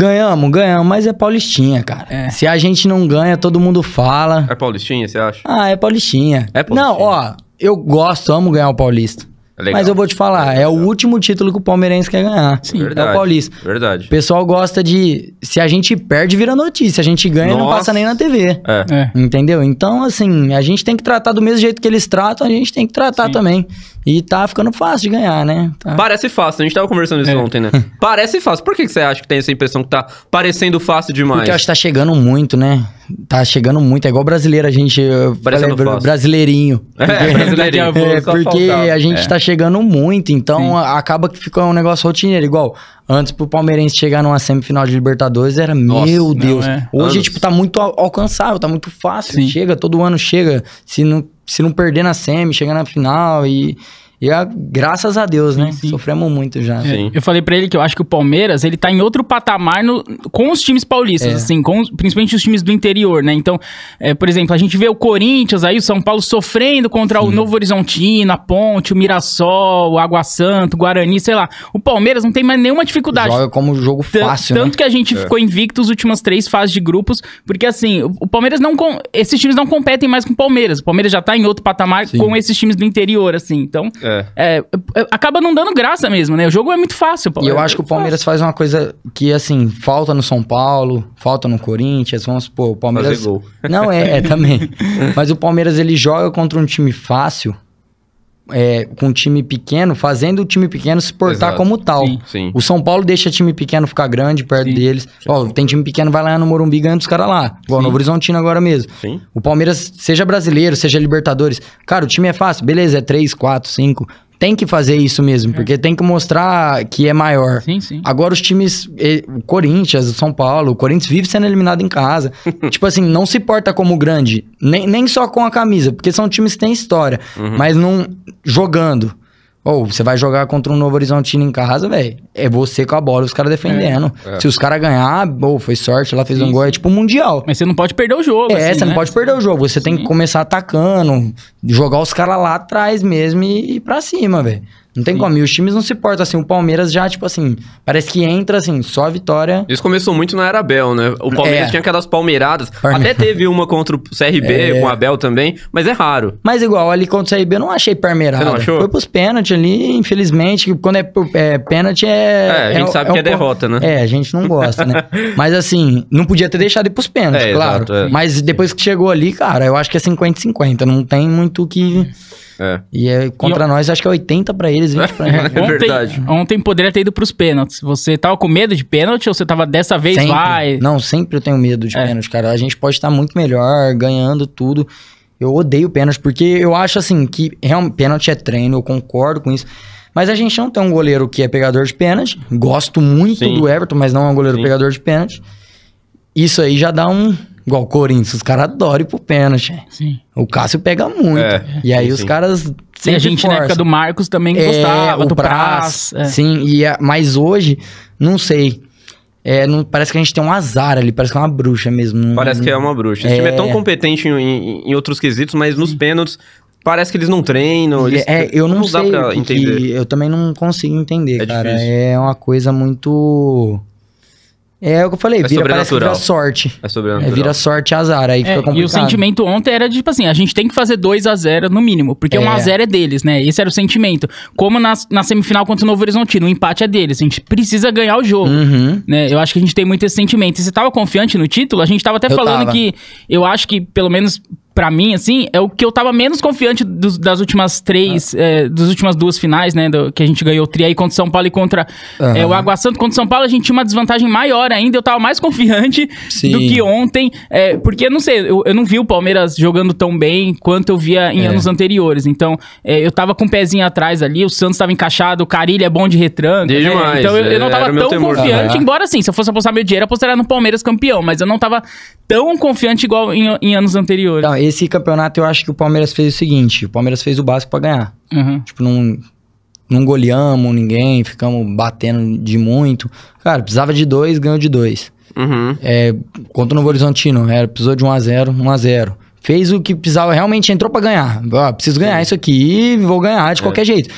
Ganhamos, ganhamos, mas é paulistinha, cara. É. Se a gente não ganha, todo mundo fala. É paulistinha, você acha? Ah, é paulistinha. É paulistinha. Não, ó, eu gosto, amo ganhar o paulista. É legal. Mas eu vou te falar, é, é o último título que o palmeirense quer ganhar. É Sim, verdade, é o Paulista. Verdade. O pessoal gosta de. Se a gente perde, vira notícia. A gente ganha Nossa. não passa nem na TV. É. é. Entendeu? Então, assim, a gente tem que tratar do mesmo jeito que eles tratam, a gente tem que tratar Sim. também. E tá ficando fácil de ganhar, né? Tá. Parece fácil, a gente tava conversando isso é. ontem, né? Parece fácil. Por que, que você acha que tem essa impressão que tá parecendo fácil demais? Porque eu acho que tá chegando muito, né? Tá chegando muito, é igual brasileiro, a gente. Parecendo falei, fácil. Brasileirinho. É, porque, É, porque a gente é. tá chegando muito, então Sim. acaba que fica um negócio rotineiro. Igual, Antes, pro palmeirense chegar numa semifinal de Libertadores, era, Nossa, meu Deus. É. Hoje, Anos. tipo, tá muito alcançável, tá muito fácil. Sim. Chega, todo ano chega. Se não, se não perder na semi, chegar na final e e a, graças a Deus, né? Sim. Sofremos muito já. É, eu falei para ele que eu acho que o Palmeiras, ele tá em outro patamar no, com os times paulistas, é. assim, com, principalmente os times do interior, né? Então, é, por exemplo, a gente vê o Corinthians aí, o São Paulo sofrendo contra sim. o Novo Horizontino, a Ponte, o Mirassol, o Água Santo, o Guarani, sei lá. O Palmeiras não tem mais nenhuma dificuldade. Joga como jogo fácil, Tanto né? que a gente é. ficou invicto as últimas três fases de grupos, porque assim, o, Palmeiras não... Com, esses times não competem mais com o Palmeiras. O Palmeiras já tá em outro patamar com esses times do interior, assim. Então... É. É. É, é. acaba não dando graça mesmo, né? O jogo é muito fácil. E eu é acho que o Palmeiras faz uma coisa que, assim, falta no São Paulo, falta no Corinthians, vamos supor, o Palmeiras... Fazer gol. Não, é, é também. Mas o Palmeiras, ele joga contra um time fácil é, com um time pequeno, fazendo o time pequeno se portar Exato. como tal. Sim, sim. O São Paulo deixa time pequeno ficar grande perto sim, deles. Ó, tem time pequeno, vai lá no Morumbi ganha dos caras lá. Igual no Horizontino agora mesmo. O Palmeiras, seja brasileiro, seja Libertadores. Cara, o time é fácil, beleza, é 3, 4, 5 tem que fazer isso mesmo, é. porque tem que mostrar que é maior. Sim, sim. Agora os times, o Corinthians, o São Paulo, o Corinthians vive sendo eliminado em casa. tipo assim, não se porta como grande, nem, nem só com a camisa, porque são times que têm história, uhum. mas não jogando. Ou oh, você vai jogar contra um Novo Horizontino em casa, velho. É você com a bola, os caras defendendo. É, é. Se os caras ganhar, oh, foi sorte, ela fez Sim. um gol, é tipo mundial. Mas você não pode perder o jogo. É, assim, você né? não pode perder o jogo. Você Sim. tem que começar atacando, jogar os caras lá atrás mesmo e ir pra cima, velho. Não tem como. E os times não se portam assim. O Palmeiras já, tipo assim, parece que entra assim, só a vitória. Isso começou muito na era Abel, né? O Palmeiras é. tinha aquelas palmeiradas. Até teve uma contra o CRB, é. com o Abel também, mas é raro. Mas igual, ali contra o CRB eu não achei palmeirada. Você não achou? Foi pros pênaltis ali, infelizmente, quando é, é pênalti é... É, a gente é, sabe é que é um... derrota, né? É, a gente não gosta, né? mas assim, não podia ter deixado ir pros pênaltis, é, claro. Exato, é. mas depois que chegou ali, cara, eu acho que é 50-50. Não tem muito o que... É. E é, contra e nós, acho que é 80 para eles, 20 pra nós. é verdade. Ontem, ontem poderia ter ido pros pênaltis. Você tava com medo de pênalti ou você tava dessa vez sempre. vai? Não, sempre eu tenho medo de é. pênalti, cara. A gente pode estar muito melhor, ganhando tudo. Eu odeio pênalti, porque eu acho assim que realmente pênalti é treino, eu concordo com isso. Mas a gente não tem um goleiro que é pegador de pênalti. Gosto muito Sim. do Everton, mas não é um goleiro Sim. pegador de pênalti. Isso aí já dá um, Igual o Corinthians, os caras adoram ir pro pênalti. Sim. O Cássio pega muito. É, e aí sim, os caras. e a gente força. Né, na época do Marcos também é, gostava, o Praz. é. Sim, e a, é, mas hoje, não sei. É, não, parece que a gente tem um azar ali, parece que é uma bruxa mesmo. Parece não, que é uma bruxa. Esse time é tão é. competente em, em, em outros quesitos, mas nos pênaltis Parece que eles não treinam. Eles é, eu não, não sei. Dá pra entender. Eu também não consigo entender, é cara. Difícil. É uma coisa muito. É o que eu falei, é vira, parece vira sorte. É sobrenatural. É vira sorte azar, aí é, fica complicado. E o sentimento ontem era de, tipo assim, a gente tem que fazer 2 a 0 no mínimo, porque é. 1 um a 0 é. é deles, né? Esse era o sentimento. Como na, na semifinal contra o Novo Horizontino, o empate é deles, a gente precisa ganhar o jogo, uhum. né? Eu acho que a gente tem muito esse sentimento. E você tava confiante no título? A gente tava até eu falando tava. que eu acho que pelo menos para mim, assim, é o que eu tava menos confiante dos, das últimas três, ah. é, das últimas duas finais, né? Do, que a gente ganhou o tri aí contra São Paulo e contra uhum. é, o Água Santa. Contra o São Paulo, a gente tinha uma desvantagem maior ainda. Eu tava mais confiante Sim. do que ontem. É, porque, não sei, eu, eu, não vi o Palmeiras jogando tão bem quanto eu via em é. anos anteriores. Então, eu tava com o um pezinho atrás ali, o Santos tava encaixado, o Carilho é bom de retranca. Né? Demais. Então, eu, eu é, não tava tão temor. confiante, embora assim, se eu fosse apostar meu dinheiro, apostaria no Palmeiras campeão. Mas eu não tava tão confiante igual em, em anos anteriores. Não, esse campeonato eu acho que o Palmeiras fez o seguinte: o Palmeiras fez o básico para ganhar. Uhum. Tipo, não, não goleamos ninguém, ficamos batendo de muito. Cara, precisava de dois, ganhou de dois. Uhum. É, contra o Novo Horizontino, era, precisou de 1 a 0 1 a 0 Fez o que precisava, realmente entrou para ganhar. Ah, preciso ganhar é. isso aqui e vou ganhar de é. qualquer jeito.